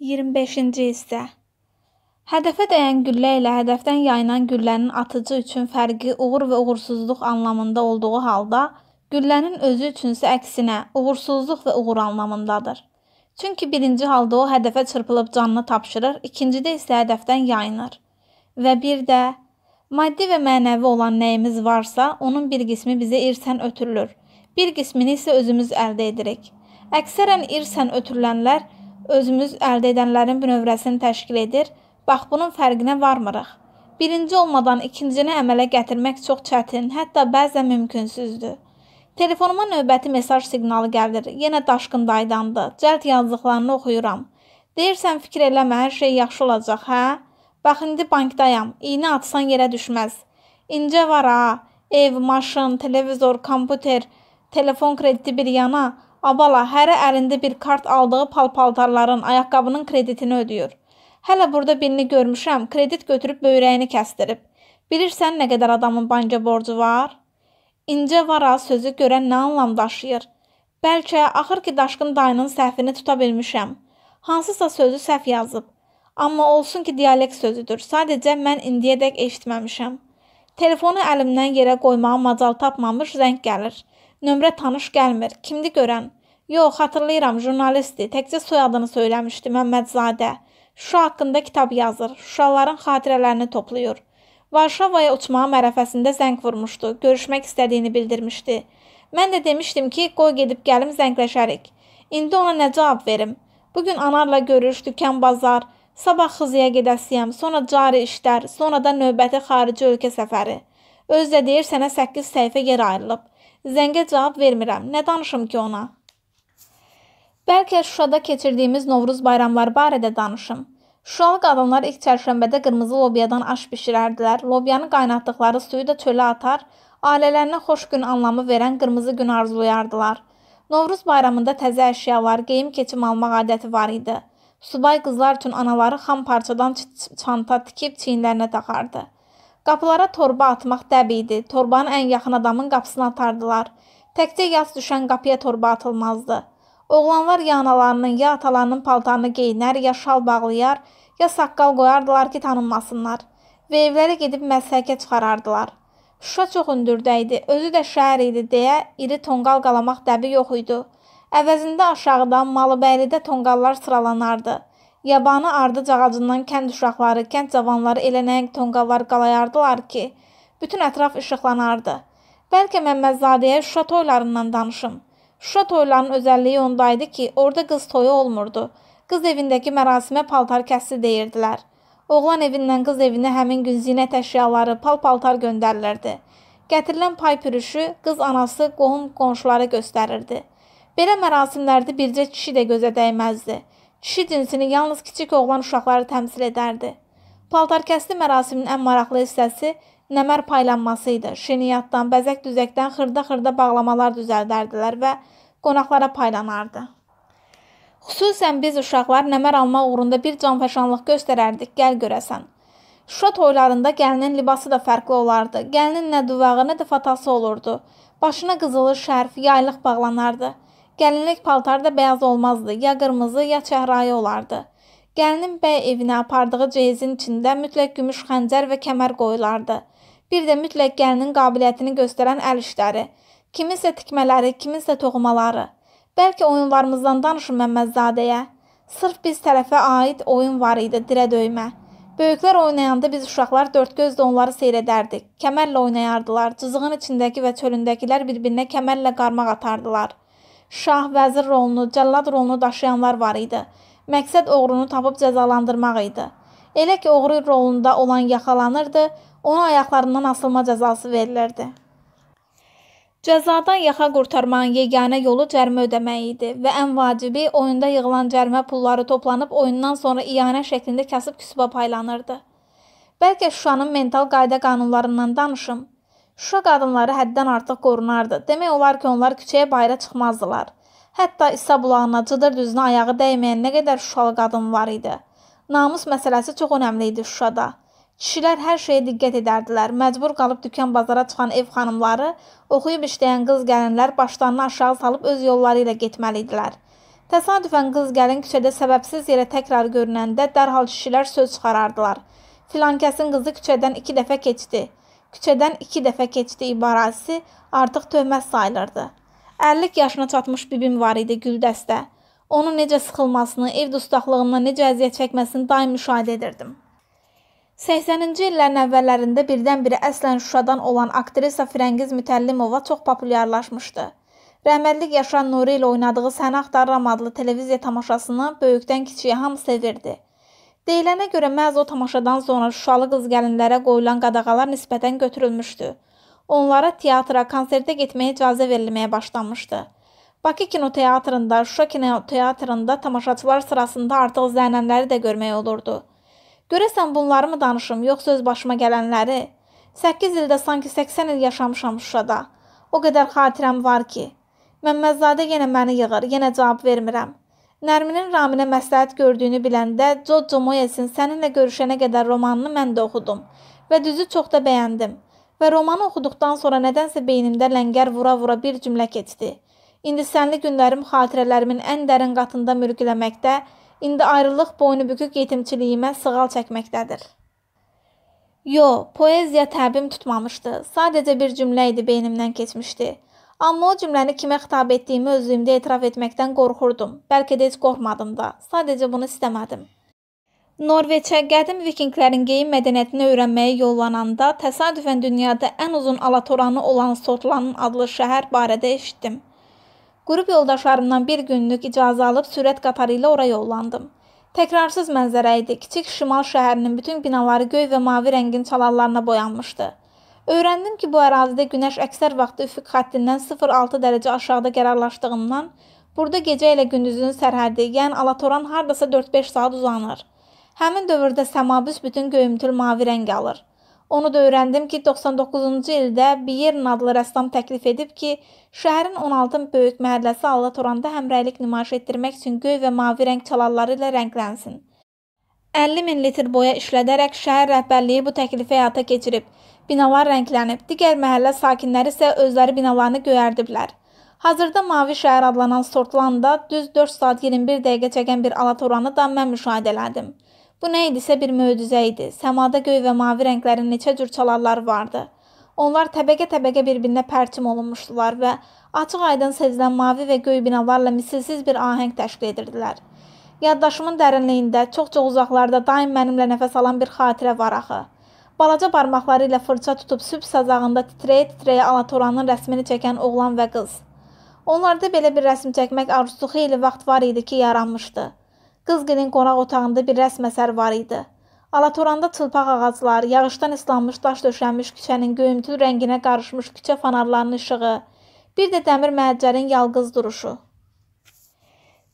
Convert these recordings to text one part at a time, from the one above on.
25-ci hissə Hədəfə dəyən güllə ilə hədəfdən yayılan güllənin atıcı üçün fərqi uğur və uğursuzluq anlamında olduğu halda, güllənin özü üçünsə əksinə uğursuzluq və uğur anlamındadır. Çünki birinci halda o hədəfə çırpılıb canını tapşırır, ikincidə isə hədəfdən yayınır. Və bir də maddi və mənəvi olan nəyimiz varsa, onun bir qismi bizə irsən ötürülür. Bir qismini isə özümüz əldə edirik. Əksərən irsən ötürülənlər özümüz əldə edənlərin bünövrəsini təşkil edir. Bax, bunun fərqinə varmırıq. Birinci olmadan ikincini əmələ gətirmək çox çətin, hətta bəzən mümkünsüzdür. Telefonuma növbəti mesaj siqnalı gəlir. Yenə daşqın daydandı. Cəld yazdıqlarını oxuyuram. Deyirsən fikir eləmə, hər şey yaxşı olacaq, hə? Bax indi bankdayam. İynə atsan yerə düşməz. İncə var ha. Ev, maşın, televizor, kompüter, telefon krediti bir yana. Abala hərə əlində bir kart aldığı palpaltarların, ayaqqabının kreditini ödəyir. Hələ burada birini görmüşəm, kredit götürüb böyrəyini kəstirib. Bilirsən nə qədər adamın banka borcu var? İncə vara sözü görən nə anlam daşıyır? Bəlkə axır ki daşqın dayının səhvini tuta bilmişəm. Hansısa sözü səhv yazıb. Amma olsun ki dialekt sözüdür. Sadəcə mən indiyədək eşitməmişəm. Telefonu əlimdən yerə qoymağa macal tapmamış zəng gəlir. Nömrə tanış gəlmir. Kimdi görən? Yox, xatırlayıram, jurnalistdir. Təkcə soyadını söyləmişdi Məmmədzadə. Şuşa haqqında kitab yazır. Şuşaların xatirələrini toplayır. Varşavaya uçmağa mərəfəsində zəng vurmuşdu. Görüşmək istədiyini bildirmişdi. Mən də demişdim ki, qoy gedib gəlim zəngləşərik. İndi ona nə cavab verim? Bu gün anarla görüş, dükan bazar, sabah xızıya gedəsiyəm, sonra cari işlər, sonra da növbəti xarici ölkə səfəri. Özdə deyir sənə 8 səhifə yer ayrılıb. Zəngə cavab vermirəm. Nə danışım ki ona? Bəlkə Şuşada keçirdiyimiz Novruz bayramları barədə danışım. Şuşalı qadınlar ilk çərşənbədə qırmızı lobyadan aş bişirərdilər. Lobyanı qaynatdıqları suyu da çölə atar, ailələrinə xoş gün anlamı verən qırmızı gün arzulayardılar. Novruz bayramında təzə əşyalar, geyim-keçim almaq adəti var idi. Subay qızlar üçün anaları xam parçadan çanta tikib çiyinlərinə taxardı. Qapılara torba atmaq təbiidir. Torbanı ən yaxın adamın qapısına atardılar. Təkcə yaz düşən qapıya torba atılmazdı. Oğlanlar ya analarının, ya atalarının paltarını geyinər, ya şal bağlayar, ya saqqal qoyardılar ki, tanınmasınlar. Və evlərə gedib məsəkə çıxarardılar. Şuşa çox ündürdə idi, özü də şəhər idi deyə iri tonqal qalamaq dəbi yox idi. Əvəzində aşağıdan Malıbəylidə tonqallar sıralanardı. Yabanı ardıc ağacından kənd uşaqları, kənd cavanları elə nəyin tonqallar qalayardılar ki, bütün ətraf işıqlanardı. Bəlkə Məmmədzadəyə Şuşa toylarından danışım. Şuşa toylarının özəlliyi ondaydı ki, orada qız toyu olmurdu. Qız evindəki mərasimə paltar kəsi deyirdilər. Oğlan evindən qız evinə həmin gün zinət əşyaları, pal-paltar göndərilirdi. Gətirilən pay pürüşü qız anası, qohum qonşulara göstərirdi. Belə mərasimlərdə bircə kişi də gözə dəyməzdi. Kişi cinsini yalnız kiçik oğlan uşaqları təmsil edərdi. Paltarkəsli mərasiminin ən maraqlı hissəsi nəmər paylanması idi. Şeniyatdan, bəzək-düzəkdən xırda-xırda bağlamalar düzəldərdilər və qonaqlara paylanardı. Xüsusən biz uşaqlar nəmər almaq uğrunda bir canfəşanlıq göstərərdik, gəl görəsən. Şuşa toylarında gəlinin libası da fərqli olardı. Gəlinin nə duvağı, nə də fatası olurdu. Başına qızılı şərf, yaylıq bağlanardı. Gəlinlik paltarı da bəyaz olmazdı, ya qırmızı, ya çəhrayı olardı. Gəlinin bəy evinə apardığı ceyizin içində mütləq gümüş xəncər və kəmər qoyulardı. Bir də mütləq gəlinin qabiliyyətini göstərən əl işləri, kiminsə tikmələri, kiminsə toxumaları. Bəlkə oyunlarımızdan danışın Məmməzzadəyə. Sırf biz tərəfə aid oyun var idi, dirə döymə. Böyüklər oynayanda biz uşaqlar dörd gözlə onları seyr edərdik. Kəmərlə oynayardılar. Cızığın içindəki və çölündəkilər bir-birinə kəmərlə qarmaq atardılar şah, vəzir rolunu, cəllad rolunu daşıyanlar var idi. Məqsəd oğrunu tapıb cəzalandırmaq idi. Elə ki, oğru rolunda olan yaxalanırdı, ona ayaqlarından asılma cəzası verilirdi. Cəzadan yaxa qurtarmanın yeganə yolu cərimə ödəmək idi və ən vacibi oyunda yığılan cərimə pulları toplanıb oyundan sonra iyanə şəklində kasıb küsuba paylanırdı. Bəlkə Şuşanın mental qayda qanunlarından danışım. Şuşa qadınları həddən artıq qorunardı. Demək olar ki, onlar küçəyə bayıra çıxmazdılar. Hətta İsa bulağına cıdır düzünə ayağı dəyməyən nə qədər Şuşalı qadın var idi. Namus məsələsi çox önəmli idi Şuşada. Kişilər hər şeyə diqqət edərdilər. Məcbur qalıb dükan bazara çıxan ev xanımları, oxuyub işləyən qız gəlinlər başlarını aşağı salıb öz yolları ilə getməli idilər. Təsadüfən qız gəlin küçədə səbəbsiz yerə təkrar görünəndə dərhal kişilər söz çıxarardılar. Filankəsin qızı küçədən iki dəfə keçdi küçədən iki dəfə keçdi ibarəsi artıq töhmət sayılırdı. 50 yaşına çatmış bibim var idi Güldəstə. Onun necə sıxılmasını, evdə ustaqlığından necə əziyyət çəkməsini daim müşahidə edirdim. 80-ci illərin əvvəllərində birdən-birə əslən Şuşadan olan aktrisa Firəngiz Mütəllimova çox populyarlaşmışdı. Rəhmətlik Yaşar Nuri ilə oynadığı Səni axtarıram adlı televiziya tamaşasını böyükdən kiçiyə hamı sevirdi. Deyilənə görə məhz o tamaşadan sonra Şuşalı qız gəlinlərə qoyulan qadağalar nisbətən götürülmüşdü. Onlara teatra, konsertə getməyə icazə verilməyə başlanmışdı. Bakı kinoteatrında, Şuşa kinoteatrında tamaşaçılar sırasında artıq zənənləri də görmək olurdu. Görəsən bunları mı danışım, yoxsa öz başıma gələnləri? 8 ildə sanki 80 il yaşamışam Şuşada. O qədər xatirəm var ki. Məmməzadə yenə məni yığır, yenə cavab vermirəm. Nərminin Raminə məsləhət gördüyünü biləndə Jojo Moyesin səninlə görüşənə qədər romanını mən də oxudum və düzü çox da bəyəndim. Və romanı oxuduqdan sonra nədənsə beynimdə ləngər vura-vura bir cümlə keçdi. İndi sənli günlərim xatirələrimin ən dərin qatında mürgüləməkdə, indi ayrılıq boynu bükük yetimçiliyimə sığal çəkməkdədir. Yo, poeziya təbim tutmamışdı. Sadəcə bir cümlə idi beynimdən keçmişdi. Amma o cümləni kimə xitab etdiyimi özlüyümdə etiraf etməkdən qorxurdum. Bəlkə də heç qorxmadım da. Sadəcə bunu istəmədim. Norveçə qədim vikinglərin geyim mədəniyyətini öyrənməyə yollananda təsadüfən dünyada ən uzun alatoranı olan Sotlanın adlı şəhər barədə eşitdim. Qrup yoldaşlarımdan bir günlük icazə alıb sürət qatarı ilə ora yollandım. Təkrarsız mənzərə idi. Kiçik şimal şəhərinin bütün binaları göy və mavi rəngin çalarlarına boyanmışdı. Öyrəndim ki, bu ərazidə günəş əksər vaxt üfüq xəttindən 0.6 dərəcə aşağıda qərarlaşdığından burada gecə ilə gündüzün sərhədi, yəni Alatoran hardasa 4-5 saat uzanır. Həmin dövrdə səma büsbütün göyümtül mavi rəng alır. Onu da öyrəndim ki, 99-cu ildə Biyerin adlı rəssam təklif edib ki, şəhərin 16 böyük məhəlləsi Allatoranda həmrəylik nümayiş etdirmək üçün göy və mavi rəng çalarları ilə rənglənsin. 50 min litr boya işlədərək şəhər rəhbərliyi bu təklifi həyata keçirib. Binalar rənglənib, digər məhəllə sakinləri isə özləri binalarını göyərdiblər. Hazırda Mavi şəhər adlanan Sortlanda düz 4 saat 21 dəqiqə çəkən bir alatoranı da mən müşahidə elədim. Bu nə idisə bir möcüzə idi. Səmada göy və mavi rənglərin neçə cür çalarları vardı. Onlar təbəqə-təbəqə bir-birinə pərçim olunmuşdular və açıq-aydın sezilən mavi və göy binalarla misilsiz bir ahəng təşkil edirdilər. Yaddaşımın dərinliyində, çox-çox uzaqlarda daim mənimlə nəfəs alan bir xatirə var axı. Balaca barmaqları ilə fırça tutub sübh sazağında titrəyə-titrəyə Alatoranın rəsmini çəkən oğlan və qız. Onlarda belə bir rəsm çəkmək arzusu xeyli vaxt var idi ki, yaranmışdı. Qızgilin qonaq otağında bir rəsm əsər var idi. Alatoranda çılpaq ağaclar, yağışdan islanmış daş döşənmiş küçənin göyümtül rənginə qarışmış küçə fanarlarının işığı, bir də dəmir məhəccərin yalqız duruşu.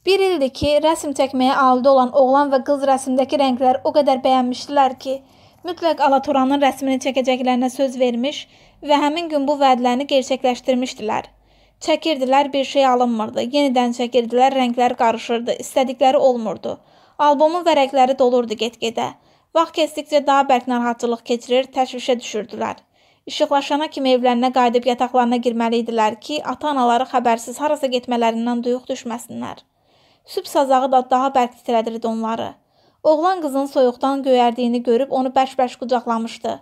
Bir ildir ki, rəsm çəkməyə aludə olan oğlan və qız rəsmdəki rəngləri o qədər bəyənmişdilər ki, mütləq Alatoranın rəsmini çəkəcəklərinə söz vermiş və həmin gün bu vədlərini gerçəkləşdirmişdilər. Çəkirdilər, bir şey alınmırdı. Yenidən çəkirdilər, rənglər qarışırdı, istədikləri olmurdu. Albomun vərəqləri dolurdu get-gedə. Vaxt keçdikcə daha bərk narahatçılıq keçirir, təşvişə düşürdülər. İşıqlaşana kimi evlərinə qayıdıb yataqlarına girməli idilər ki, ata-anaları xəbərsiz harasa getmələrindən duyuq düşməsinlər. Sübh sazağı da daha bərk titrədirdi onları. Oğlan qızın soyuqdan göyərdiyini görüb onu bəş-bəş qucaqlamışdı.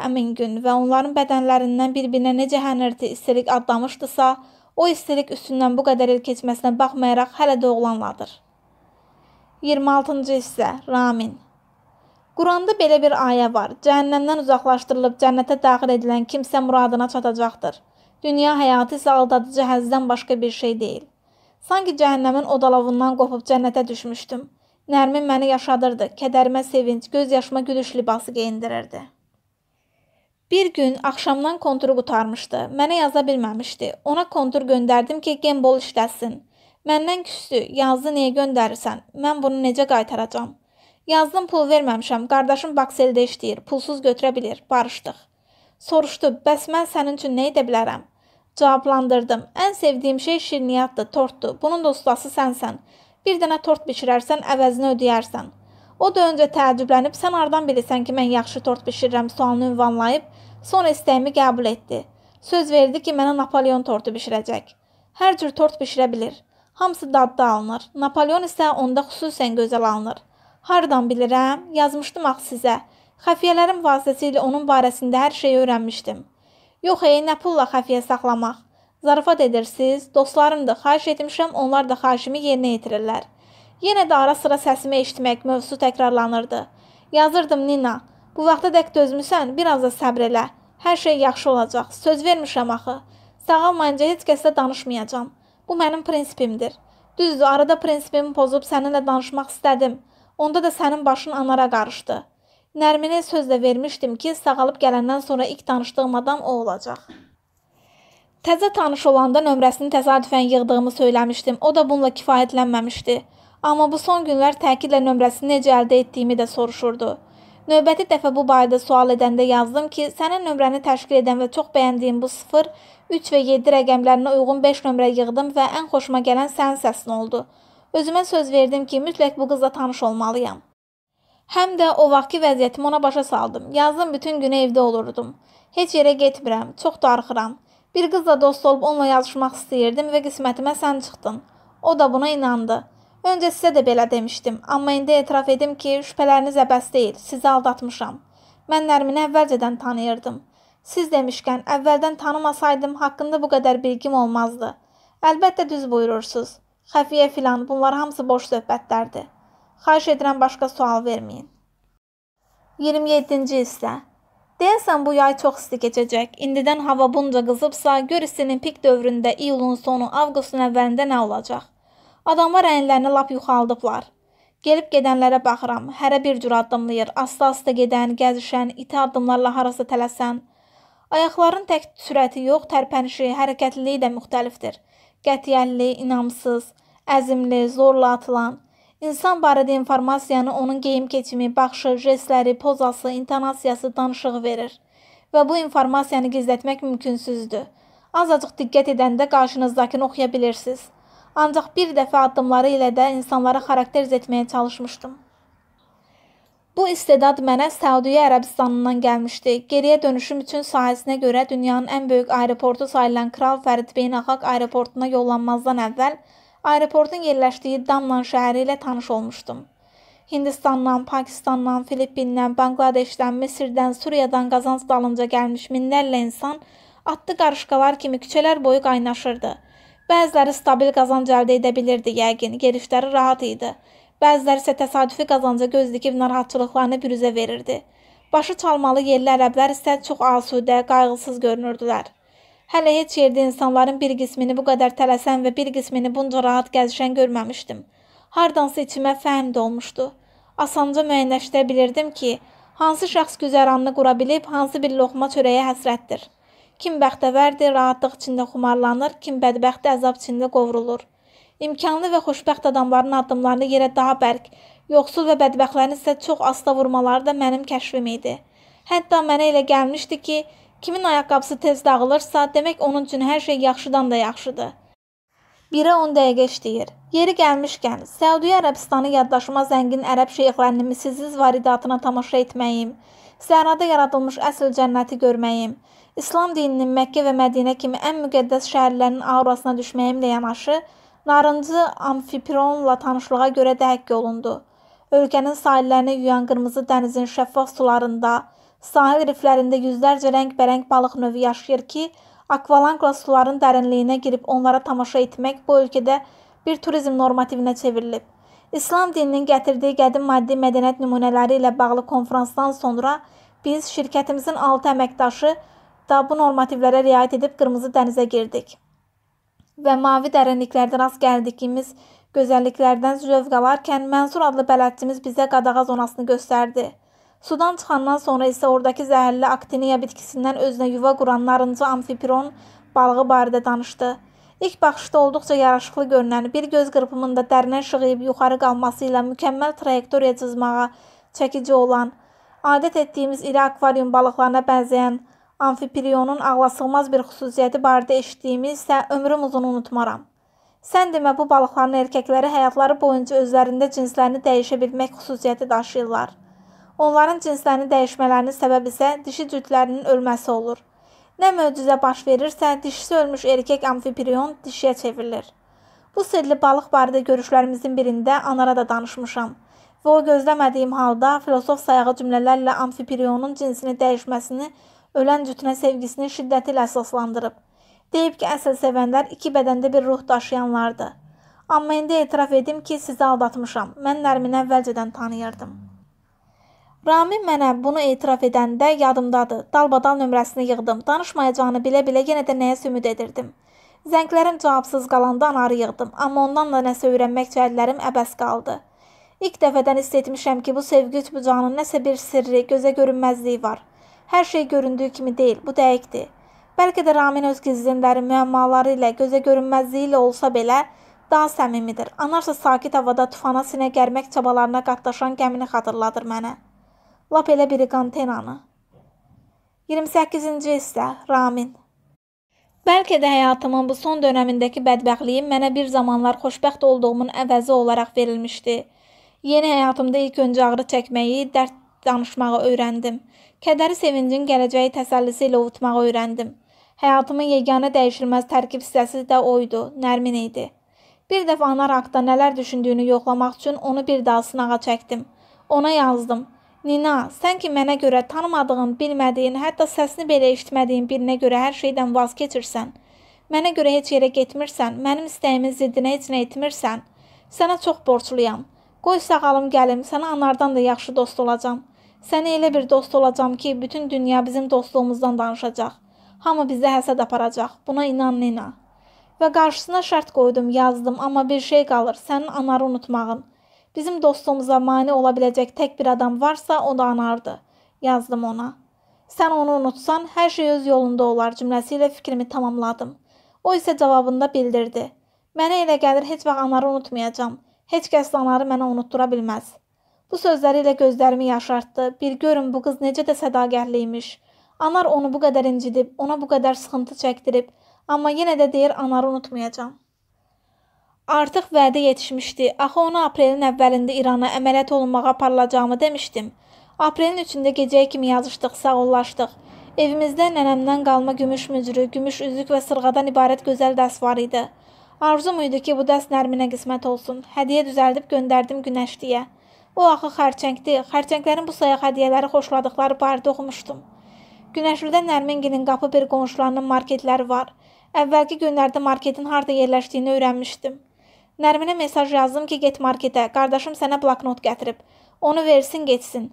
Həmin gün və onların bədənlərindən bir-birinə necə hənirti istilik adlamışdısa, o istilik üstündən bu qədər il keçməsinə baxmayaraq hələ də oğlanladır. 26-cı hissə Ramin Quranda belə bir ayə var. Cəhənnəmdən uzaqlaşdırılıb cənnətə daxil edilən kimsə muradına çatacaqdır. Dünya həyatı isə aldadıcı həzdən başqa bir şey deyil. Sanki cəhənnəmin odalavından qopub cənnətə düşmüşdüm. Nərmin məni yaşadırdı, kədərimə sevinc, göz yaşıma gülüş libası geyindirirdi. Bir gün axşamdan konturu qutarmışdı. Mənə yaza bilməmişdi. Ona kontur göndərdim ki, gembol işləsin. Məndən küsdü. Yazdı niyə göndərirsən? Mən bunu necə qaytaracağam? Yazdım pul verməmişəm. Qardaşım Bakseldə işləyir. Pulsuz götürə bilər. Barışdıq. Soruşdu: "Bəs mən sənin üçün nə edə bilərəm?" Cavablandırdım. Ən sevdiyim şey şirniyyatdır, tortdur. Bunun da ustası sənsən. Bir dənə tort bişirərsən, əvəzini ödəyərsən. O da öncə təəccüblənib, sən hardan bilirsən ki, mən yaxşı tort bişirirəm sualını ünvanlayıb, sonra istəyimi qəbul etdi. Söz verdi ki, mənə Napoleon tortu bişirəcək. Hər cür tort bişirə bilir. Hamısı dadda alınır. Napoleon isə onda xüsusən gözəl alınır. Hardan bilirəm? Yazmışdım axı sizə. Xəfiyyələrim vasitəsilə onun barəsində hər şeyi öyrənmişdim. Yox ey, nə pulla xəfiyyə saxlamaq? Zarafat edirsiz, dostlarımdır, xahiş etmişəm, onlar da xahişimi yerinə yetirirlər. Yenə də ara sıra səsimi eşitmək mövzusu təkrarlanırdı. Yazırdım Nina, bu vaxta dək dözmüsən, bir az da səbr elə. Hər şey yaxşı olacaq, söz vermişəm axı. Sağalmayınca heç kəslə danışmayacağam. Bu mənim prinsipimdir. Düzdür, arada prinsipimi pozub səninlə danışmaq istədim. Onda da sənin başın anara qarışdı.'' Nərminə söz də vermişdim ki, sağalıb gələndən sonra ilk danışdığım adam o olacaq. Təzə tanış olanda nömrəsini təsadüfən yığdığımı söyləmişdim. O da bununla kifayətlənməmişdi. Amma bu son günlər təkidlə nömrəsini necə əldə etdiyimi də soruşurdu. Növbəti dəfə bu barədə sual edəndə yazdım ki, sənin nömrəni təşkil edən və çox bəyəndiyim bu 0, 3 və 7 rəqəmlərinə uyğun 5 nömrə yığdım və ən xoşuma gələn sənin səsin oldu. Özümə söz verdim ki, mütləq bu qızla tanış olmalıyam. Həm də o vaxtki vəziyyətimi ona başa saldım. Yazın bütün günü evdə olurdum. Heç yerə getmirəm, çox darıxıram. Bir qızla dost olub onunla yazışmaq istəyirdim və qismətimə sən çıxdın. O da buna inandı. Öncə sizə də belə demişdim, amma indi etiraf edim ki, şübhələriniz əbəs deyil, sizi aldatmışam. Mən Nərmini əvvəlcədən tanıyırdım. Siz demişkən, əvvəldən tanımasaydım haqqında bu qədər bilgim olmazdı. Əlbəttə düz buyurursunuz. Xəfiyyə filan, bunlar hamısı boş söhbətlərdir. Xahiş edirəm başqa sual verməyin. 27-ci hissə. Deyəsən bu yay çox isti keçəcək. İndidən hava bunca qızıbsa, gör istinin pik dövründə iyulun sonu, avqustun əvvəlində nə olacaq? Adamlar əyinlərini lap yuxaldıblar. Gəlib gedənlərə baxıram. Hərə bir cür addımlayır. Asta-asta gedən, gəzişən, iti addımlarla harasa tələsən. Ayaqların tək sürəti yox, tərpənişi, hərəkətliliyi də müxtəlifdir. Qətiyyətli, inamsız, əzimli, zorla atılan İnsan barədə informasiyanı onun geyim keçimi, baxışı, jestləri, pozası, intonasiyası, danışığı verir və bu informasiyanı gizlətmək mümkünsüzdür. Azacıq diqqət edəndə qarşınızdakını oxuya bilirsiniz. Ancaq bir dəfə addımları ilə də insanlara xarakteriz etməyə çalışmışdım. Bu istedad mənə Səudiyyə Ərəbistanından gəlmişdi. Geriyə dönüşüm üçün sahəsinə görə dünyanın ən böyük aeroportu sayılan Kral Fərid Beynəlxalq Aeroportuna yollanmazdan əvvəl aeroportun yerləşdiyi Damlan şəhəri ilə tanış olmuşdum. Hindistandan, Pakistandan, Filippindən, Bangladeşdən, Misirdən, Suriyadan qazanc dalınca gəlmiş minlərlə insan atlı qarışqalar kimi küçələr boyu qaynaşırdı. Bəziləri stabil qazanc əldə edə bilirdi yəqin, gerifləri rahat idi. Bəziləri isə təsadüfi qazanca göz dikib narahatçılıqlarını bürüzə verirdi. Başı çalmalı yerli ərəblər isə çox asudə, qayğısız görünürdülər. Hələ heç yerdə insanların bir qismini bu qədər tələsən və bir qismini bunca rahat gəzişən görməmişdim. Hardansa içimə fəhm dolmuşdu. Asanca müəyyənləşdirə bilirdim ki, hansı şəxs güzəranını qura bilib, hansı bir loğma çörəyə həsrətdir. Kim bəxtəvərdir, rahatlıq içində xumarlanır, kim bədbəxt əzab içində qovrulur. İmkanlı və xoşbəxt adamların addımlarını yerə daha bərk, yoxsul və bədbəxtlərin isə çox asta vurmaları da mənim kəşfim idi. Hətta mənə elə gəlmişdi ki, Kimin ayaqqabısı tez dağılırsa, demək onun üçün hər şey yaxşıdan da yaxşıdır. Birə 10 dəqiqə işləyir. Yeri gəlmişkən, Səudiyyə Ərəbistanı yaddaşıma zəngin ərəb şeyxlərinin misilsiz varidatına tamaşa etməyim, Səhrada yaradılmış əsl cənnəti görməyim, İslam dininin Məkkə və Mədinə kimi ən müqəddəs şəhərlərin aurasına düşməyimlə yanaşı, narıncı amfipronla tanışlığa görə də həqq olundu. Ölkənin sahillərini yuyan qırmızı dənizin şəffaf sularında, Sahil riflərində yüzlərcə rəngbərəng balıq növü yaşayır ki, akvalankla suların dərinliyinə girib onlara tamaşa etmək bu ölkədə bir turizm normativinə çevrilib. İslam dininin gətirdiyi qədim maddi mədəniyyət nümunələri ilə bağlı konfransdan sonra biz şirkətimizin 6 əməkdaşı da bu normativlərə riayət edib Qırmızı dənizə girdik və mavi dərinliklərdə rast gəldiyimiz gözəlliklərdən zövq alarkən Mənsur adlı bələdçimiz bizə qadağa zonasını göstərdi. Sudan çıxandan sonra isə oradakı zəhərli Aktineya bitkisindən özünə yuva quran narıncı amfipiron balığı barədə danışdı. İlk baxışda olduqca yaraşıqlı görünən bir göz qırpımında dərinə şığıyıb yuxarı qalması ilə mükəmməl trayektoriya cızmağa çəkici olan, adət etdiyimiz iri akvarium balıqlarına bənzəyən amfiprionun ağlasığmaz bir xüsusiyyəti barədə eşitdiyimi isə ömrüm uzun unutmaram. Sən demə bu balıqların erkəkləri həyatları boyunca özlərində cinslərini dəyişə bilmək xüsusiyyəti daşıyırlar. Onların cinslərini dəyişmələrinin səbəbi isə dişi cütlərinin ölməsi olur. Nə möcüzə baş verirsə, dişisi ölmüş erkək amfiprion dişiyə çevrilir. Bu sirli balıq barədə görüşlərimizin birində Anara da danışmışam və o gözləmədiyim halda filosof sayağı cümlələrlə amfiprionun cinsini dəyişməsini ölən cütünə sevgisini şiddəti ilə əsaslandırıb. Deyib ki, əsl sevənlər iki bədəndə bir ruh daşıyanlardır. Amma indi etiraf edim ki, sizi aldatmışam. Mən Nərmini əvvəlcədən tanıyırdım. Ramin mənə bunu etiraf edəndə yadımdadır. Dalbadal nömrəsini yığdım. Danışmayacağını bilə-bilə yenə də nəyəsə ümid edirdim. Zənglərim cavabsız qalanda anarı yığdım, amma ondan da nəsə öyrənmək cəhətlərim əbəs qaldı. İlk dəfədən hiss etmişəm ki, bu sevgi ütbucağının nəsə bir sirri, gözə görünməzliyi var. Hər şey göründüyü kimi deyil, bu dəqiqdir. Bəlkə də Ramin öz gizlinləri, müəmmaları ilə, gözə görünməzliyi ilə olsa belə daha səmimidir. Anarsa sakit havada tufana sinə gərmək çabalarına qatlaşan gəmini xatırladır mənə. Lap elə biri qantenanı. 28-ci hissə Ramin. Bəlkə də həyatımın bu son dönəmindəki bədbəxtliyim mənə bir zamanlar xoşbəxt olduğumun əvəzi olaraq verilmişdi. Yeni həyatımda ilk öncə ağrı çəkməyi, dərd danışmağı öyrəndim. Kədəri sevincin gələcəyi təsəllisi ilə ovutmağı öyrəndim. Həyatımın yeganə dəyişilməz tərkib hissəsi də oydu, Nərmin idi. Bir dəfə anar haqda nələr düşündüyünü yoxlamaq üçün onu bir daha sınağa çəkdim. Ona yazdım. Nina, sən ki mənə görə tanımadığın, bilmədiyin, hətta səsini belə eşitmədiyin birinə görə hər şeydən vaz keçirsən. Mənə görə heç yerə getmirsən, mənim istəyimin ziddinə heç nə etmirsən. Sənə çox borcluyam. Qoy sağalım gəlim, sənə anardan da yaxşı dost olacam. Sənə elə bir dost olacam ki, bütün dünya bizim dostluğumuzdan danışacaq. Hamı bizə həsəd aparacaq. Buna inan, Nina. Və qarşısına şərt qoydum, yazdım, amma bir şey qalır, sənin anarı unutmağın. Bizim dostluğumuza mane ola biləcək tək bir adam varsa, o da anardı. Yazdım ona. Sən onu unutsan, hər şey öz yolunda olar cümləsi ilə fikrimi tamamladım. O isə cavabında bildirdi. Mənə elə gəlir heç vaxt anarı unutmayacağam. Heç kəs anarı mənə unutdura bilməz. Bu sözləri ilə gözlərimi yaşartdı. Bir görün bu qız necə də sədaqətli imiş. Anar onu bu qədər incidib, ona bu qədər sıxıntı çəkdirib, amma yenə də deyir anarı unutmayacağam. Artıq vədə yetişmişdi. Axı ona aprelin əvvəlində İrana əməliyyat olunmağa aparılacağımı demişdim. Aprelin 3-də gecəyə kimi yazışdıq, sağollaşdıq. Evimizdə nənəmdən qalma gümüş mücrü, gümüş üzük və sırğadan ibarət gözəl dəst var idi. Arzum idi ki, bu dəst Nərminə qismət olsun. Hədiyyə düzəldib göndərdim Günəşliyə. O axı xərçəngdi. Xərçənglərin bu sayaq hədiyyələri xoşladıqları barədə oxumuşdum. Günəşlidə Nərmingilin qapı bir qonşularının marketləri var. Əvvəlki günlərdə marketin harda yerləşdiyini öyrənmişdim. Nərminə mesaj yazdım ki, get marketə. Qardaşım sənə bloknot gətirib. Onu versin, getsin.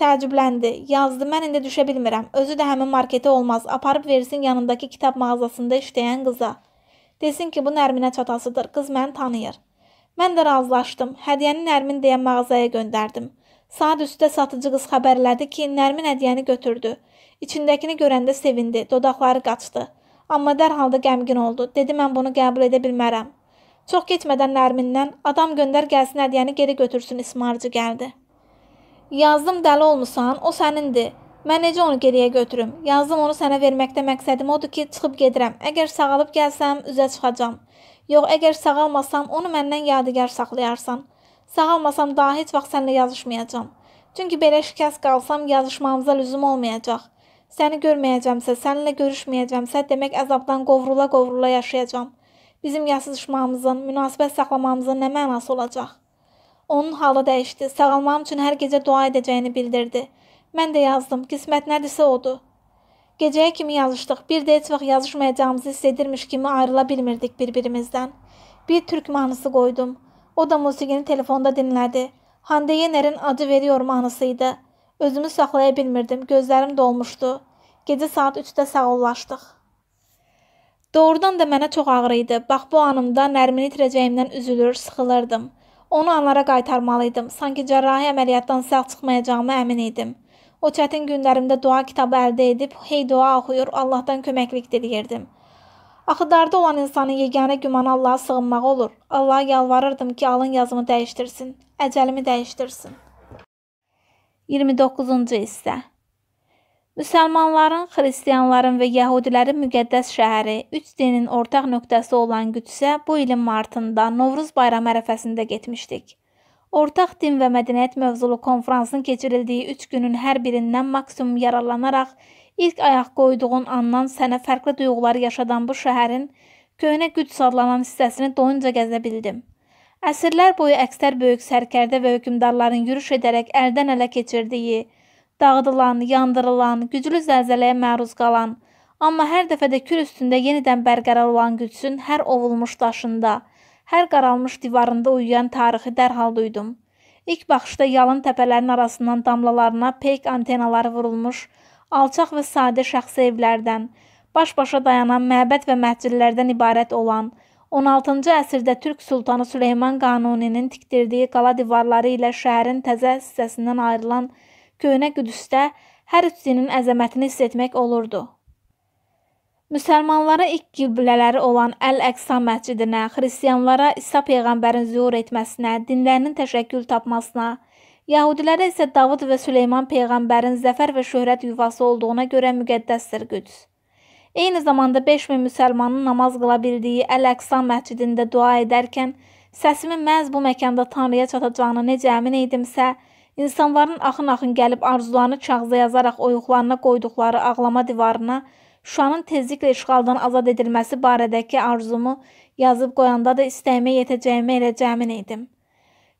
Təəccübləndi. Yazdı, mən indi düşə bilmirəm. Özü də həmin marketə olmaz. Aparıb versin yanındakı kitab mağazasında işləyən qıza. Desin ki, bu Nərminə çatasıdır. Qız məni tanıyır. Mən də razılaşdım. Hədiyyəni Nərmin deyən mağazaya göndərdim. Saat üstə satıcı qız xəbərlədi ki, Nərmin hədiyyəni götürdü. İçindəkini görəndə sevindi, dodaqları qaçdı. Amma dərhal da qəmgin oldu. Dedi, mən bunu qəbul edə bilmərəm. Çox getmədən Nərmindən adam göndər gəlsin hədiyəni geri götürsün ismarcı gəldi. Yazdım dəli olmusan, o sənindir. Mən necə onu geriyə götürüm? Yazdım onu sənə verməkdə məqsədim odur ki, çıxıb gedirəm. Əgər sağalıb gəlsəm, üzə çıxacam. Yox, əgər sağalmasam, onu məndən yadigar saxlayarsan. Sağalmasam daha heç vaxt səninlə yazışmayacam. Çünki belə şikəst qalsam yazışmamıza lüzum olmayacaq. Səni görməyəcəmsə, səninlə görüşməyəcəmsə, demək əzabdan qovrula-qovrula yaşayacağam. Bizim yazışmamızın, münasibət saxlamamızın nə mənası olacaq? Onun halı dəyişdi. Sağalmam üçün hər gecə dua edəcəyini bildirdi. Mən də yazdım. Qismət nədirsə odur. Gecəyə kimi yazışdıq. Bir də heç vaxt yazışmayacağımızı hiss edirmiş kimi ayrıla bilmirdik bir-birimizdən. Bir türk mahnısı qoydum. O da musiqini telefonda dinlədi. Hande Yener'in Acı Veriyor mahnısı idi. Özümü saxlaya bilmirdim. Gözlərim dolmuşdu. Gecə saat 3-də sağollaşdıq. Doğrudan da mənə çox ağır idi. Bax bu anımda nərmini itirəcəyimdən üzülür, sıxılırdım. Onu anlara qaytarmalıydım. Sanki cərrahi əməliyyatdan sağ çıxmayacağıma əmin idim. O çətin günlərimdə dua kitabı əldə edib, hey dua oxuyur, Allahdan köməklik diləyirdim. Axı darda olan insanın yeganə gümanı Allaha sığınmağı olur. Allaha yalvarırdım ki, alın yazımı dəyişdirsin, əcəlimi dəyişdirsin. 29-cu hissə Müsəlmanların, xristianların və yəhudilərin müqəddəs şəhəri, üç dinin ortaq nöqtəsi olan Qüdsə bu ilin martında Novruz bayramı ərəfəsində getmişdik. Ortaq din və mədəniyyət mövzulu konfransın keçirildiyi 3 günün hər birindən maksimum yararlanaraq ilk ayaq qoyduğun andan sənə fərqli duyğular yaşadan bu şəhərin köhnə Qüds adlanan hissəsini doyunca gəzə bildim. Əsrlər boyu əksər böyük sərkərdə və hökmdarların yürüş edərək əldən ələ keçirdiyi dağıdılan, yandırılan, güclü zəlzələyə məruz qalan, amma hər dəfə də kür üstündə yenidən bərqərar olan gücsün hər ovulmuş daşında, hər qaralmış divarında uyuyan tarixi dərhal duydum. İlk baxışda yalın təpələrin arasından damlalarına peyk antenaları vurulmuş, alçaq və sadə şəxsi evlərdən, baş-başa dayanan məbəd və məhcillərdən ibarət olan 16-cı əsrdə Türk sultanı Süleyman Qanuninin tikdirdiyi qala divarları ilə şəhərin təzə hissəsindən ayrılan köhnə Qüdüsdə hər üstünün əzəmətini hiss etmək olurdu. Müsəlmanlara ilk qiblələri olan Əl-Əqsa məscidinə, xristianlara İsa peyğəmbərin zühur etməsinə, dinlərinin təşəkkül tapmasına, Yahudilərə isə Davud və Süleyman peyğəmbərin zəfər və şöhrət yuvası olduğuna görə müqəddəsdir Qüds. Eyni zamanda 5000 müsəlmanın namaz qıla bildiyi Əl-Əqsa məscidində dua edərkən səsimin məhz bu məkanda Tanrıya çatacağını necə əmin idimsə, İnsanların axın-axın gəlib arzularını kağıza yazaraq oyuqlarına qoyduqları ağlama divarına Şuşanın tezliklə işğaldan azad edilməsi barədəki arzumu yazıb qoyanda da istəyimə yetəcəyimi elə cəmin idim.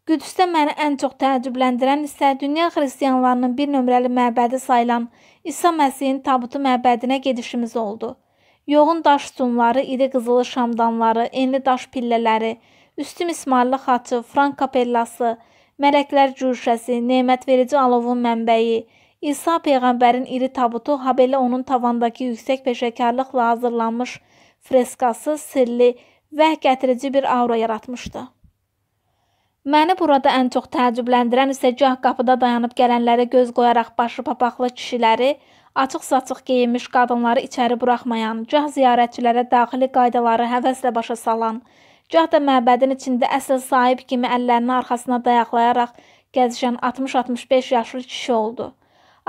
Qüdüsdə məni ən çox təəccübləndirən isə dünya xristianlarının bir nömrəli məbədi sayılan İsa Məsihin tabutu məbədinə gedişimiz oldu. Yoğun daş sütunları, iri qızılı şamdanları, enli daş pillələri, Üstüm İsmailli xaçı, Frank kapellası, mələklər cürşəsi, nemətverici alovun mənbəyi, İsa peyğəmbərin iri tabutu, habelə onun tavandakı yüksək peşəkarlıqla hazırlanmış freskası sirli və gətirici bir aura yaratmışdı. Məni burada ən çox təəccübləndirən isə gah qapıda dayanıb gələnlərə göz qoyaraq başı papaqlı kişiləri, açıq-saçıq geyinmiş qadınları içəri buraxmayan, gah ziyarətçilərə daxili qaydaları həvəslə başa salan, Gah da məbədin içində əsl sahib kimi əllərini arxasına dayaqlayaraq gəzişən 60-65 yaşlı kişi oldu.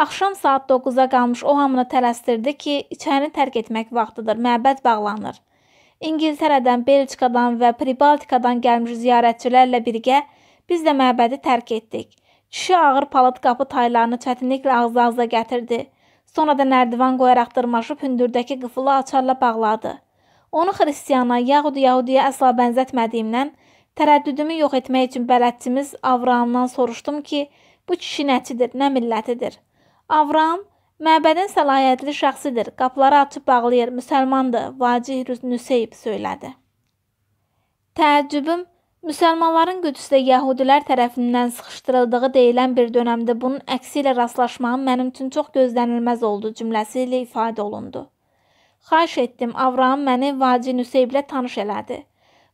Axşam saat 9-a qalmış o hamını tələsdirdi ki, içərini tərk etmək vaxtıdır, məbəd bağlanır. İngiltərədən, Belçikadan və Pribaltikadan gəlmiş ziyarətçilərlə birgə biz də məbədi tərk etdik. Kişi ağır palıd qapı taylarını çətinliklə ağza-ağza gətirdi. Sonra da nərdivan qoyaraq dırmaşıb hündürdəki qıfılı açarla bağladı. Onu xristiyana, yaxud yahudiyə əsla bənzətmədiyimdən tərəddüdümü yox etmək üçün bələdçimiz Avramdan soruşdum ki, bu kişi nəçidir, nə millətidir? Avram məbədin səlahiyyətli şəxsidir, qapıları açıb bağlayır, müsəlmandır, Vacih Nüseyb söylədi. Təəccübüm Müsəlmanların Qüdüsdə yəhudilər tərəfindən sıxışdırıldığı deyilən bir dövrdə bunun əksi ilə rastlaşmağım mənim üçün çox gözlənilməz oldu cümləsi ilə ifadə olundu. Xahiş etdim, Avram məni Vaci Nüseyb ilə tanış elədi.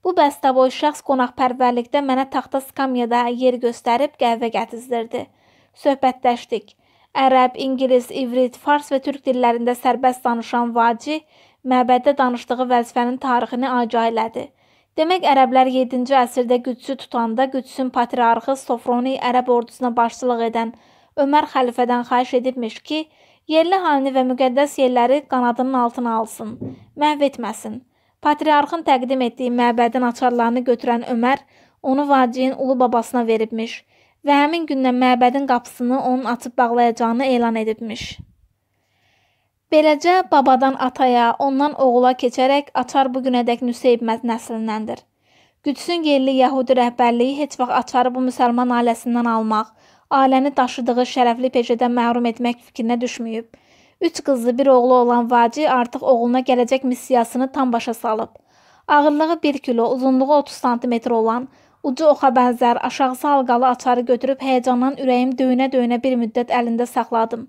Bu bəstəboy şəxs qonaqpərvərlikdə mənə taxta skamyada yer göstərib qəhvə gətizdirdi. Söhbətləşdik. Ərəb, ingilis, ivrit, fars və türk dillərində sərbəst danışan Vaci məbəddə danışdığı vəzifənin tarixini aca elədi. Demək ərəblər 7-ci əsrdə Qüdsü tutanda Qüdsün patriarxı Sofroni ərəb ordusuna başçılıq edən Ömər xəlifədən xahiş edibmiş ki, Yerli halini və müqəddəs yerləri qanadının altına alsın, məhv etməsin. Patriarxın təqdim etdiyi məbədin açarlarını götürən Ömər onu vaciyin ulu babasına veribmiş və həmin gündən məbədin qapısını onun açıb bağlayacağını elan edibmiş. Beləcə babadan ataya, ondan oğula keçərək açar bu günədək Nüseyb nəslindəndir. Gücsün yerli Yəhudi rəhbərliyi heç vaxt açarı bu müsəlman ailəsindən almaq, Ailəni daşıdığı şərəfli peşədən məhrum etmək fikrinə düşməyib. Üç qızlı bir oğlu olan Vaci artıq oğluna gələcək missiyasını tam başa salıb. Ağırlığı 1 kilo, uzunluğu 30 sm olan, ucu oxa bənzər aşağısı halqalı açarı götürüb həyəcandan ürəyim döyünə-döyünə bir müddət əlində saxladım.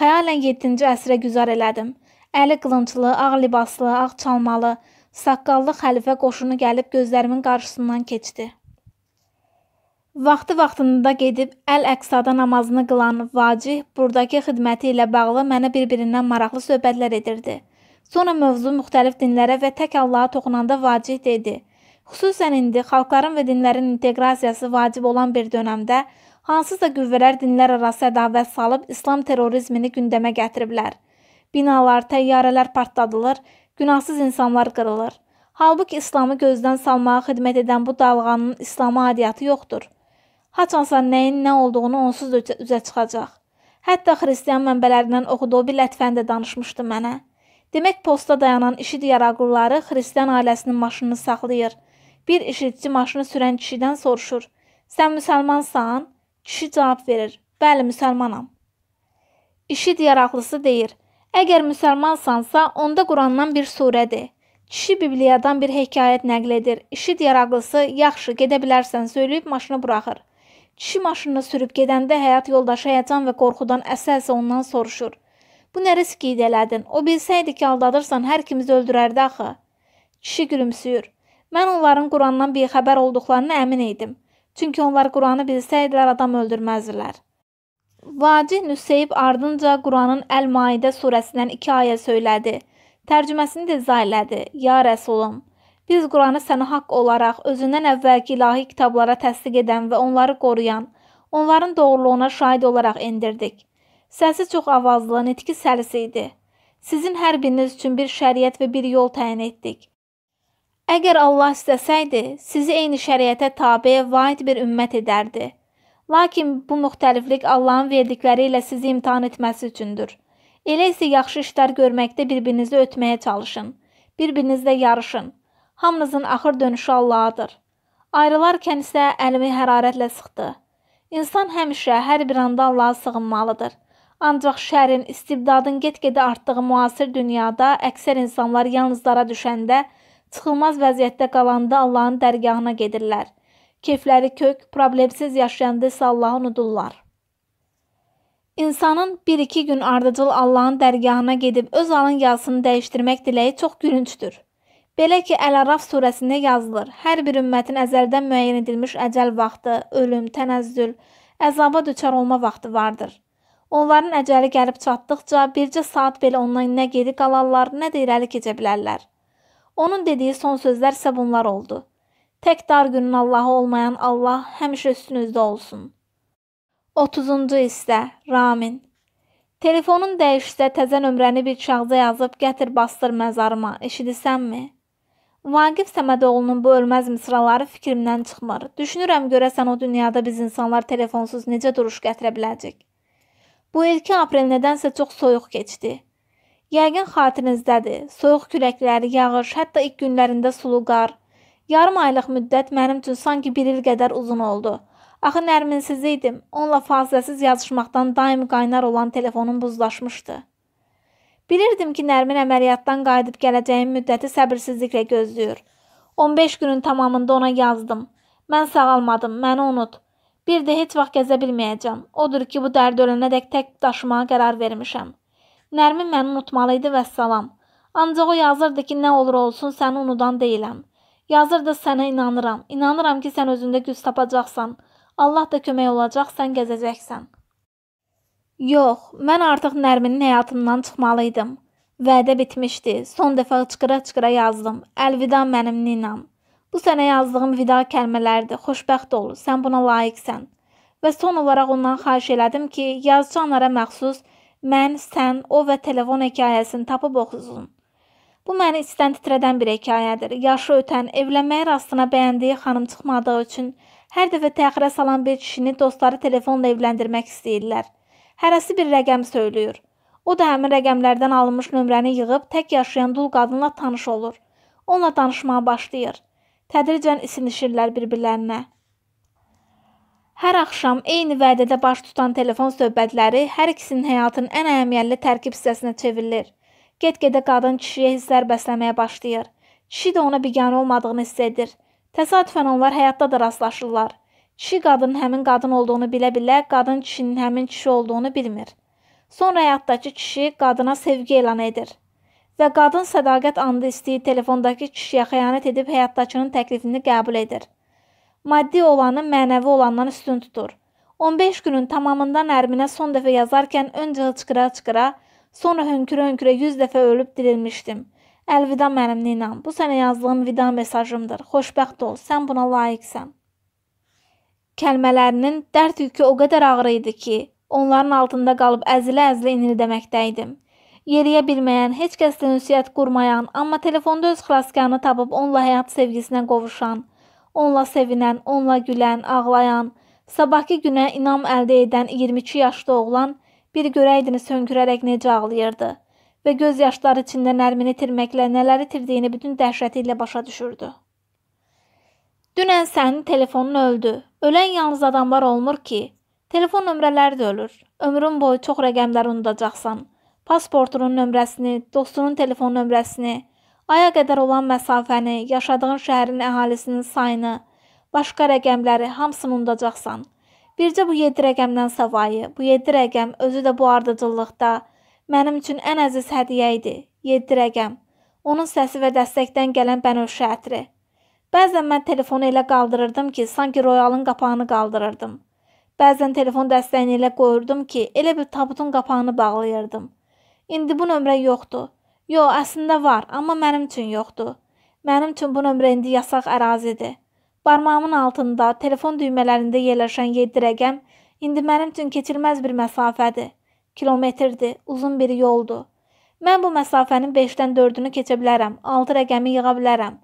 Xəyalən 7-ci əsrə güzar elədim. Əli qılınclı, ağ libaslı, ağ çalmalı, saqqallı xəlifə qoşunu gəlib gözlərimin qarşısından keçdi. Vaxtı-vaxtında gedib Əl-Əqsada namazını qılan Vacih burdakı xidməti ilə bağlı mənə bir-birindən maraqlı söhbətlər edirdi. Sonra mövzu müxtəlif dinlərə və tək Allaha toxunanda Vacih dedi: "Xüsusən indi xalqların və dinlərin inteqrasiyası vacib olan bir dövrdə hansısa qüvvələr dinlər arası ədavət salıb İslam terrorizmini gündəmə gətiriblər. Binalar, təyyarələr partladılır, günahsız insanlar qırılır. Halbuki İslamı gözdən salmağa xidmət edən bu dalğanın İslamı adiyyatı yoxdur." haçansa nəyin nə olduğunu onsuz da üzə çıxacaq. Hətta xristian mənbələrindən oxuduğu bir lətfən də danışmışdı mənə. Demək posta dayanan işid yaraqurları xristian ailəsinin maşınını saxlayır. Bir işitçi maşını sürən kişidən soruşur: "Sən müsəlmansan?" Kişi cavab verir: "Bəli, müsəlmanam." İşid yaraqlısı deyir: "Əgər müsəlmansansa, onda Qurandan bir surə de." Kişi Bibliyadan bir hekayət nəql edir. İşid yaraqlısı: "Yaxşı, gedə bilərsən." söyləyib maşını buraxır. Kişi maşınını sürüb gedəndə həyat yoldaşı həyəcan və qorxudan əsə-əsə ondan soruşur. Bu nə risk idələdin? O bilsəydi ki, aldadırsan, hər kimizi öldürərdi axı. Kişi gülümsüyür. Mən onların Qurandan bexəbər olduqlarına əmin idim. Çünki onlar Quranı bilsəydilər adam öldürməzdilər. Vacih Nüseyib ardınca Quranın Əl-Maidə surəsindən iki ayə söylədi. Tərcüməsini də izah elədi. Ya Rəsulum, Biz Quranı sənə haqq olaraq özündən əvvəlki ilahi kitablara təsdiq edən və onları qoruyan, onların doğruluğuna şahid olaraq endirdik. Səsi çox avazlı, nitqi səlisi idi. Sizin hər biriniz üçün bir şəriət və bir yol təyin etdik. Əgər Allah istəsəydi, sizi eyni şəriətə tabe vaid bir ümmət edərdi. Lakin bu müxtəliflik Allahın verdikləri ilə sizi imtahan etməsi üçündür. Elə isə yaxşı işlər görməkdə bir-birinizi ötməyə çalışın. Bir-birinizlə yarışın hamınızın axır dönüşü Allahdır. Ayrılarkən isə əlimi hərarətlə sıxdı. İnsan həmişə hər bir anda Allaha sığınmalıdır. Ancaq şərin, istibdadın get-gedə artdığı müasir dünyada əksər insanlar yalnızlara düşəndə, çıxılmaz vəziyyətdə qalanda Allahın dərgahına gedirlər. Keyfləri kök, problemsiz yaşayanda isə Allahı unudurlar. İnsanın 1-2 gün ardıcıl Allahın dərgahına gedib öz alın yazısını dəyişdirmək diləyi çox gülüncdür. Belə ki, Əl-Əraf surəsində yazılır. Hər bir ümmətin əzəldən müəyyən edilmiş əcəl vaxtı, ölüm, tənəzzül, əzaba düçar olma vaxtı vardır. Onların əcəli gəlib çatdıqca bircə saat belə ondan nə geri qalarlar, nə də irəli keçə bilərlər. Onun dediyi son sözlər isə bunlar oldu. Tək dar günün Allahı olmayan Allah həmişə üstünüzdə olsun. 30-cu hissə Ramin Telefonun dəyişsə təzə nömrəni bir kağıza yazıb gətir bastır məzarıma, eşidirsənmi? Vaqif Səmədoğlunun bu ölməz misraları fikrimdən çıxmır. Düşünürəm görəsən o dünyada biz insanlar telefonsuz necə duruş gətirə biləcək? Bu ilki aprel nədənsə çox soyuq keçdi. Yəqin xatirinizdədir. Soyuq küləkləri, yağış, hətta ilk günlərində sulu qar. Yarım aylıq müddət mənim üçün sanki 1 il qədər uzun oldu. Axı nərminsiz idim. Onunla fasiləsiz yazışmaqdan daim qaynar olan telefonum buzlaşmışdı. Bilirdim ki, Nərmin əməliyyatdan qayıdıb gələcəyim müddəti səbirsizliklə gözləyir. 15 günün tamamında ona yazdım. Mən sağalmadım, məni unut. Bir də heç vaxt gəzə bilməyəcəm. Odur ki, bu dərd ölənədək tək daşımağa qərar vermişəm. Nərmin məni unutmalı idi və salam. Ancaq o yazırdı ki, nə olur olsun səni unudan deyiləm. Yazırdı sənə inanıram. İnanıram ki, sən özündə güc tapacaqsan. Allah da kömək olacaq, sən gəzəcəksən.'' Yox, mən artıq Nərminin həyatından çıxmalı idim. Vədə bitmişdi. Son dəfə çıxıra-çıxıra yazdım. Əlvida mənim Ninam. Bu sənə yazdığım vida kəlmələrdir. Xoşbəxt ol, sən buna layiqsən. Və son olaraq ondan xahiş elədim ki, yazıçı anlara məxsus mən, sən, o və telefon hekayəsini tapıb oxusun. Bu məni içdən titrədən bir hekayədir. Yaşı ötən, evlənməyə rastına bəyəndiyi xanım çıxmadığı üçün hər dəfə təxirə salan bir kişini dostları telefonla evləndirmək istəyirlər hərəsi bir rəqəm söyləyir. O da həmin rəqəmlərdən alınmış nömrəni yığıb tək yaşayan dul qadınla tanış olur. Onunla danışmağa başlayır. Tədricən isinişirlər bir-birlərinə. Hər axşam eyni vədədə baş tutan telefon söhbətləri hər ikisinin həyatının ən əhəmiyyətli tərkib hissəsinə çevrilir. Get-gedə qadın kişiyə hisslər bəsləməyə başlayır. Kişi də ona biganə olmadığını hiss edir. Təsadüfən onlar həyatda da rastlaşırlar. Kişi qadın həmin qadın olduğunu bilə-bilə qadın kişinin həmin kişi olduğunu bilmir. Sonra həyatdakı kişi qadına sevgi elan edir və qadın sədaqət andı istəyi telefondakı kişiyə xəyanət edib həyatdakının təklifini qəbul edir. Maddi olanı mənəvi olandan üstün tutur. 15 günün tamamında Nərminə son dəfə yazarkən öncə hıçqıra-hıçqıra, sonra hönkürə-hönkürə 100 dəfə ölüb dirilmişdim. Əlvida mənim Ninam, bu sənə yazdığım vida mesajımdır. Xoşbəxt ol, sən buna layiqsən kəlmələrinin dərd yükü o qədər ağır idi ki, onların altında qalıb əzilə-əzilə inildəməkdə idim. Yeriyə bilməyən, heç kəslə ünsiyyət qurmayan, amma telefonda öz xilaskarını tapıb onunla həyat sevgisinə qovuşan, onunla sevinən, onunla gülən, ağlayan, sabahki günə inam əldə edən 22 yaşlı oğlan bir görəydini sönkürərək necə ağlayırdı və göz yaşları içində nərmini itirməklə nələr itirdiyini bütün dəhşəti ilə başa düşürdü. Dünən sənin telefonun öldü. Ölən yalnız adamlar olmur ki, telefon nömrələri də ölür. Ömrün boyu çox rəqəmləri unudacaqsan. Pasportunun nömrəsini, dostunun telefon nömrəsini, aya qədər olan məsafəni, yaşadığın şəhərin əhalisinin sayını, başqa rəqəmləri hamısını unudacaqsan. Bircə bu 7 rəqəmdən savayı, bu 7 rəqəm özü də bu ardıcıllıqda mənim üçün ən əziz hədiyyə idi. 7 rəqəm. Onun səsi və dəstəkdən gələn bənövşə ətri. Bəzən mən telefonu elə qaldırırdım ki, sanki royalın qapağını qaldırırdım. Bəzən telefon dəstəyini elə qoyurdum ki, elə bir tabutun qapağını bağlayırdım. İndi bu nömrə yoxdur. Yo, əslində var, amma mənim üçün yoxdur. Mənim üçün bu nömrə indi yasaq ərazidir. Barmağımın altında, telefon düymələrində yerləşən 7 rəqəm indi mənim üçün keçilməz bir məsafədir. Kilometrdir, uzun bir yoldur. Mən bu məsafənin 5-dən 4-ünü keçə bilərəm, 6 rəqəmi yığa bilərəm.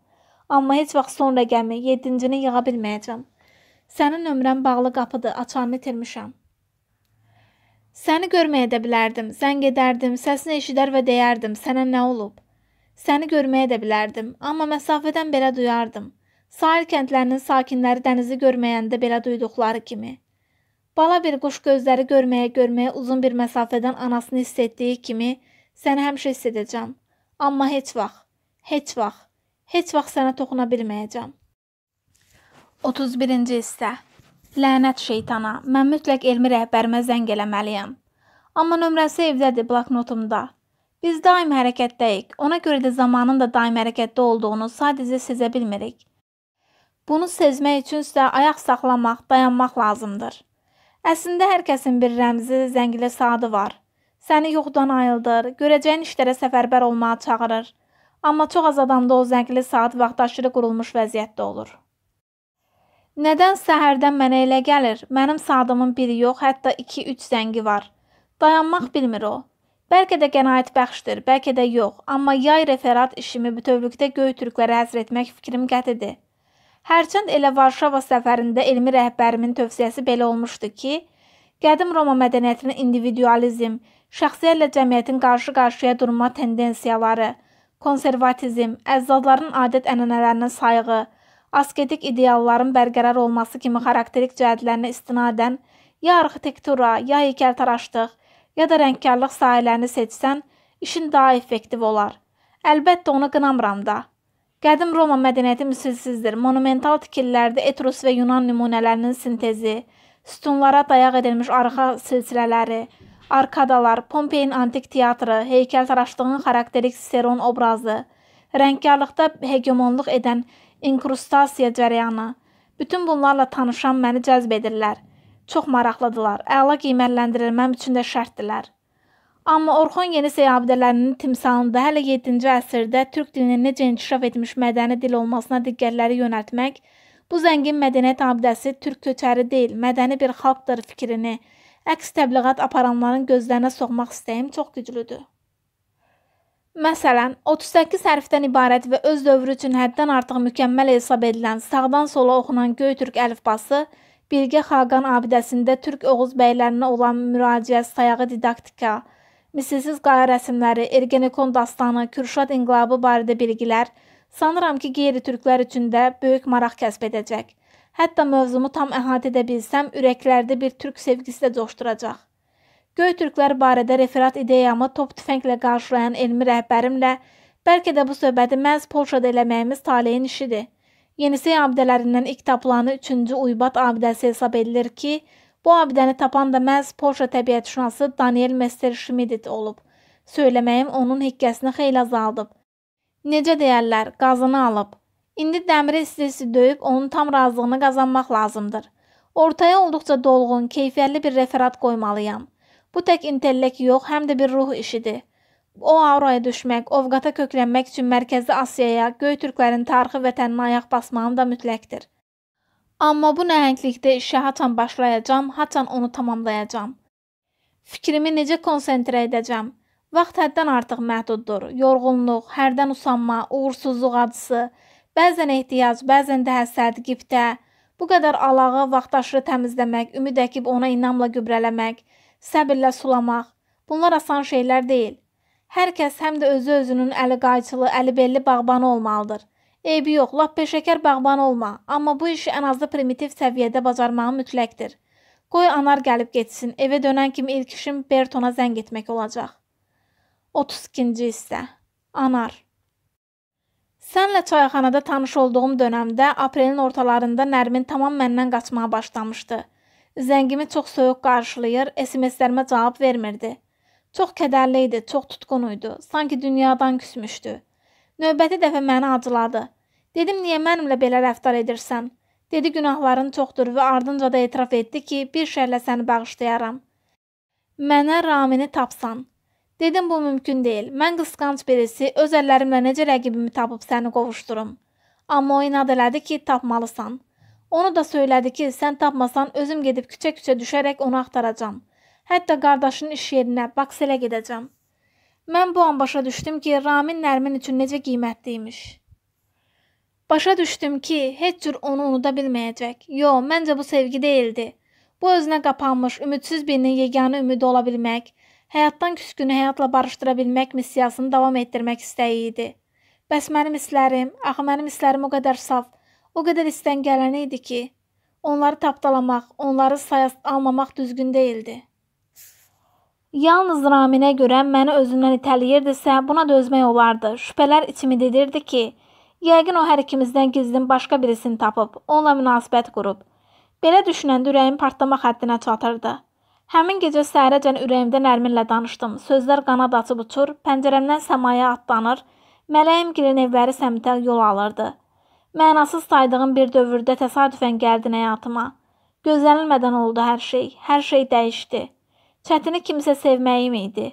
Amma heç vaxt son rəqəmi 7-cini yığa bilməyəcəm. Sənin nömrən bağlı qapıdır, açarını itirmişəm. Səni görməyə də bilərdim, zəng edərdim, səsini eşidər və deyərdim, sənə nə olub? Səni görməyə də bilərdim, amma məsafədən belə duyardım. Sahil kəndlərinin sakinləri dənizi görməyəndə belə duyduqları kimi. Bala bir quş gözləri görməyə görməyə uzun bir məsafədən anasını hiss etdiyi kimi səni həmişə hiss edəcəm. Amma heç vaxt, heç vaxt heç vaxt sənə toxuna bilməyəcəm. 31-ci hissə. Lənət şeytana. Mən mütləq elmi rəhbərimə zəng eləməliyəm. Amma nömrəsi evdədir, bloknotumda. Biz daim hərəkətdəyik. Ona görə də zamanın da daim hərəkətdə olduğunu sadəcə sezə bilmirik. Bunu sezmək üçün isə ayaq saxlamaq, dayanmaq lazımdır. Əslində hər kəsin bir rəmzi, zəngilə saatı var. Səni yoxdan ayıldır, görəcəyin işlərə səfərbər olmağa çağırır Amma çox az adamda o zəngli saat vaxtaşırı qurulmuş vəziyyətdə olur. Nədən səhərdən mənə elə gəlir? Mənim saatımın biri yox, hətta 2-3 zəngi var. Dayanmaq bilmir o. Bəlkə də qənaət bəxşdir, bəlkə də yox, amma yay referat işimi bütövlükdə Göytürklərə həsr etmək fikrim qətidir. Hərçənd elə Varşava səfərində elmi rəhbərimin tövsiyəsi belə olmuşdu ki, qədim Roma mədəniyyətinin individualizm, şəxsiyyətlə cəmiyyətin qarşı-qarşıya durma tendensiyaları, konservatizm, əzzadların adət-ənənələrinə sayğı, asketik idealların bərqərar olması kimi xarakterik cəhətlərinə istinadən ya arxitektura, ya heykəltaraşlıq, ya da rəngkarlıq sahələrini seçsən, işin daha effektiv olar. Əlbəttə onu qınamıram da. Qədim Roma mədəniyyəti misilsizdir. Monumental tikililərdə Etrus və Yunan nümunələrinin sintezi, sütunlara dayaq edilmiş arxa silsilələri, Arkadalar, Pompeyin antik teatrı, heykəltaraşlığın xarakterik Seron obrazı, rəngkarlıqda hegemonluq edən inkrustasiya cərəyanı, bütün bunlarla tanışan məni cəzb edirlər. Çox maraqlıdılar. Əla qiymətləndirilməm üçün də şərtdilər. Amma Orxon yeni seyabdələrinin timsalında hələ 7-ci əsrdə türk dilinin necə inkişaf etmiş mədəni dil olmasına diqqətləri yönəltmək, bu zəngin mədəniyyət abidəsi türk köçəri deyil, mədəni bir xalqdır fikrini əks təbliğat aparanların gözlərinə soxmaq istəyim çox güclüdür. Məsələn, 38 hərfdən ibarət və öz dövrü üçün həddən artıq mükəmməl hesab edilən sağdan sola oxunan Göytürk əlifbası Birgə Xaqan abidəsində Türk Oğuz bəylərinə olan müraciət sayağı didaktika, misilsiz qaya rəsimləri, Ergenekon dastanı, Kürşad inqilabı barədə bilgilər sanıram ki, qeyri-türklər üçün də böyük maraq kəsb edəcək. Hətta mövzumu tam əhatə edə bilsəm, ürəklərdə bir türk sevgisi də coşduracaq. Göy türklər barədə referat ideyamı top tüfənglə qarşılayan elmi rəhbərimlə bəlkə də bu söhbəti məhz Polşada eləməyimiz taleyin işidir. Yenisey abidələrindən ilk tapılanı 3-cü Uybat abidəsi hesab edilir ki, bu abidəni tapan da məhz Polşa təbiətşünası Daniel Messerschmidt olub. Söyləməyim onun hikkəsini xeyli azaldıb. Necə deyərlər, qazını alıb. İndi dəmiri istisi döyüb onun tam razılığını qazanmaq lazımdır. Ortaya olduqca dolğun, keyfiyyətli bir referat qoymalıyam. Bu tək intellekt yox, həm də bir ruh işidir. O auraya düşmək, ovqata köklənmək üçün Mərkəzi Asiyaya, Göytürklərin tarixi vətəninə ayaq basmağım da mütləqdir. Amma bu nəhənglikdə işə haçan başlayacağam, haçan onu tamamlayacağam. Fikrimi necə konsentrə edəcəm? Vaxt həddən artıq məhduddur. Yorğunluq, hərdən usanma, uğursuzluq acısı, Bəzən ehtiyac, bəzən də həsəd, qibtə, bu qədər alağı vaxtaşırı təmizləmək, ümid əkib ona inamla gübrələmək, səbirlə sulamaq, bunlar asan şeylər deyil. Hər kəs həm də özü özünün əli qayçılı, əli belli bağbanı olmalıdır. Eybi yox, lap peşəkar bağban olma, amma bu işi ən azı primitiv səviyyədə bacarmağın mütləqdir. Qoy anar gəlib getsin, evə dönən kimi ilk işim Bertona zəng etmək olacaq. 32-ci hissə Anar Sənlə çayxanada tanış olduğum dönəmdə aprelin ortalarında Nərmin tamam məndən qaçmağa başlamışdı. Zəngimi çox soyuq qarşılayır, SMS-lərimə cavab vermirdi. Çox kədərli idi, çox tutqun idi, sanki dünyadan küsmüşdü. Növbəti dəfə məni acıladı. Dedim, niyə mənimlə belə rəftar edirsən? Dedi, günahların çoxdur və ardınca da etiraf etdi ki, bir şərlə səni bağışlayaram. Mənə Ramini tapsan. Dedim bu mümkün deyil. Mən qısqanc birisi öz əllərimlə necə rəqibimi tapıb səni qovuşdurum. Amma o inad elədi ki, tapmalısan. Onu da söylədi ki, sən tapmasan özüm gedib küçə-küçə düşərək onu axtaracağam. Hətta qardaşının iş yerinə, Bakselə gedəcəm. Mən bu an başa düşdüm ki, Ramin Nərmin üçün necə qiymətli imiş. Başa düşdüm ki, heç cür onu unuda bilməyəcək. Yo, məncə bu sevgi deyildi. Bu özünə qapanmış, ümidsiz birinin yeganə ümidi ola bilmək, Həyatdan küskünü həyatla barışdıra bilmək missiyasını davam etdirmək istəyi idi. Bəs mənim hisslərim, axı mənim hisslərim o qədər saf, o qədər istən gələni idi ki, onları tapdalamaq, onları sayas almamaq düzgün deyildi. Yalnız Raminə görə məni özündən itələyirdisə, buna dözmək olardı. Şübhələr içimi dedirdi ki, yəqin o hər ikimizdən gizlin başqa birisini tapıb, onunla münasibət qurub. Belə düşünəndə ürəyim partlama xəttinə çatırdı. Həmin gecə səhərəcən ürəyimdə Nərminlə danışdım. Sözlər qanad açıb uçur, pəncərəmdən səmaya atlanır, mələyim girin evləri səmtə yol alırdı. Mənasız saydığım bir dövrdə təsadüfən gəldin həyatıma. Gözlənilmədən oldu hər şey, hər şey dəyişdi. Çətini kimsə sevməyim idi.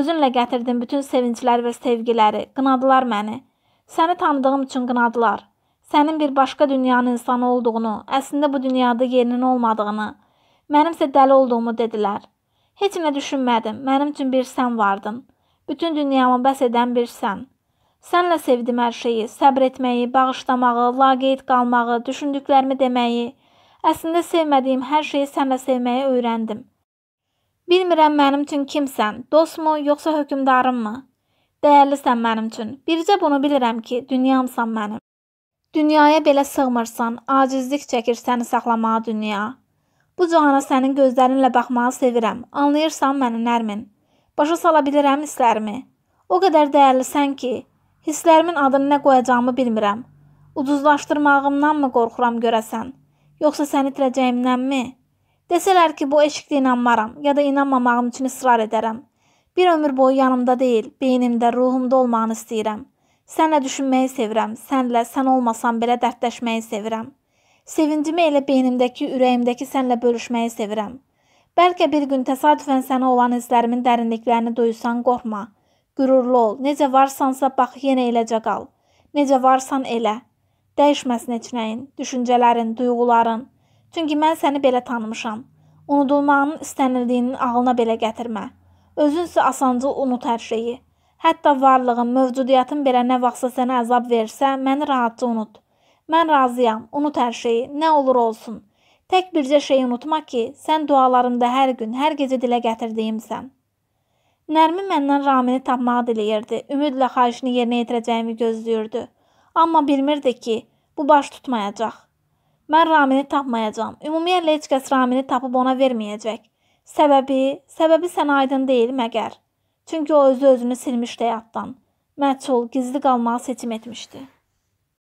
Özünlə gətirdin bütün sevinclər və sevgiləri, qınadılar məni. Səni tanıdığım üçün qınadılar. Sənin bir başqa dünyanın insanı olduğunu, əslində bu dünyada yerinin olmadığını, Mənimsə dəli olduğumu dedilər. Heç nə düşünmədim. Mənim üçün bir sən vardın. Bütün dünyamı bəs edən bir sən. Sənlə sevdim hər şeyi, səbr etməyi, bağışlamağı, laqeyd qalmağı, düşündüklərimi deməyi. Əslində sevmədiyim hər şeyi sənlə sevməyi öyrəndim. Bilmirəm mənim üçün kimsən, dostmu, yoxsa hökmdarımmı? Dəyərlisən mənim üçün. Bircə bunu bilirəm ki, dünyamsan mənim. Dünyaya belə sığmırsan, acizlik çəkir səni saxlamağa dünya. Bu cahana sənin gözlərinlə baxmağı sevirəm. Anlayırsan məni, Nərmin? Başa sala bilirəm hisslərimi. O qədər dəyərlisən ki, hisslərimin adını nə qoyacağımı bilmirəm. Ucuzlaşdırmağımdanmı qorxuram görəsən? Yoxsa səni itirəcəyimdənmi? Desələr ki, bu eşqdə inanmaram ya da inanmamağım üçün israr edərəm. Bir ömür boyu yanımda deyil, beynimdə, ruhumda olmağını istəyirəm. Sənlə düşünməyi sevirəm, sənlə, sən olmasan belə dərdləşməyi sevirəm.'' Sevincimi elə beynimdəki, ürəyimdəki sənlə bölüşməyi sevirəm. Bəlkə bir gün təsadüfən sənə olan hisslərimin dərinliklərini duysan, qorxma. Qürurlu ol. Necə varsansa bax, yenə eləcə qal. Necə varsan elə. Dəyişməsin heç nəyin, düşüncələrin, duyğuların. Çünki mən səni belə tanımışam. Unudulmağının istənildiyinin ağlına belə gətirmə. Özünsə asancıl unut hər şeyi. Hətta varlığın, mövcudiyyatın belə nə vaxtsa sənə əzab versə, məni rahatca unut. Mən razıyam, unut hər şeyi, nə olur olsun. Tək bircə şeyi unutma ki, sən dualarımda hər gün, hər gecə dilə gətirdiyimsən. Nərmin məndən Ramini tapmağı diləyirdi, ümidlə xahişini yerinə yetirəcəyimi gözləyirdi. Amma bilmirdi ki, bu baş tutmayacaq. Mən Ramini tapmayacağam. Ümumiyyətlə heç kəs Ramini tapıb ona verməyəcək. Səbəbi, səbəbi sənə aydın deyil məgər. Çünki o özü özünü silmişdi həyatdan. Məçul, gizli qalmağı seçim etmişdi.